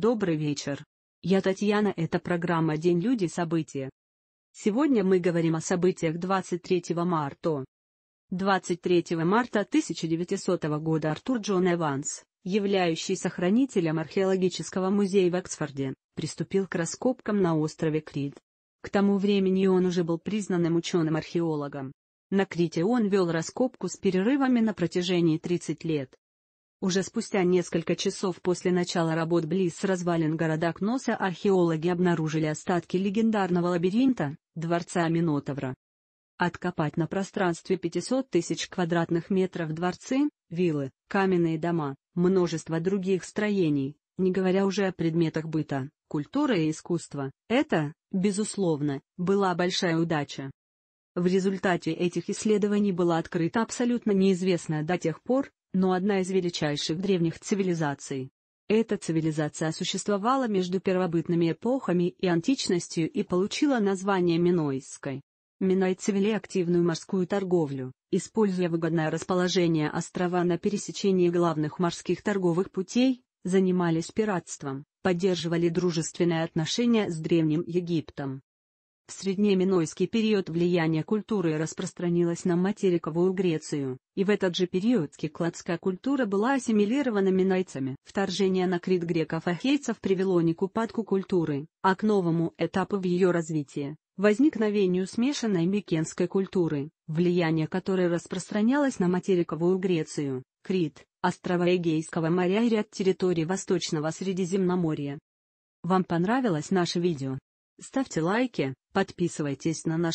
Добрый вечер. Я Татьяна, это программа «День люди. События». Сегодня мы говорим о событиях 23 марта. 23 марта 1900 года Артур Джон Эванс, являющийся хранителем археологического музея в Оксфорде, приступил к раскопкам на острове Крит. К тому времени он уже был признанным ученым-археологом. На Крите он вел раскопку с перерывами на протяжении 30 лет. Уже спустя несколько часов после начала работ близ развалин города Кноса археологи обнаружили остатки легендарного лабиринта, дворца Минотавра. Откопать на пространстве 500 тысяч квадратных метров дворцы, виллы, каменные дома, множество других строений, не говоря уже о предметах быта, культуры и искусства, это, безусловно, была большая удача. В результате этих исследований была открыта абсолютно неизвестная до тех пор, но одна из величайших древних цивилизаций. Эта цивилизация существовала между первобытными эпохами и античностью и получила название Минойской. Минойцы вели активную морскую торговлю, используя выгодное расположение острова на пересечении главных морских торговых путей, занимались пиратством, поддерживали дружественные отношения с Древним Египтом, в среднеминойский период влияние культуры распространилось на материковую Грецию, и в этот же период скикладская культура была ассимилирована минойцами. Вторжение на Крит греков-ахейцев привело не к упадку культуры, а к новому этапу в ее развитии – возникновению смешанной микенской культуры, влияние которой распространялось на материковую Грецию, Крит, острова Эгейского моря и ряд территорий Восточного Средиземноморья. Вам понравилось наше видео? Ставьте лайки, подписывайтесь на наш канал.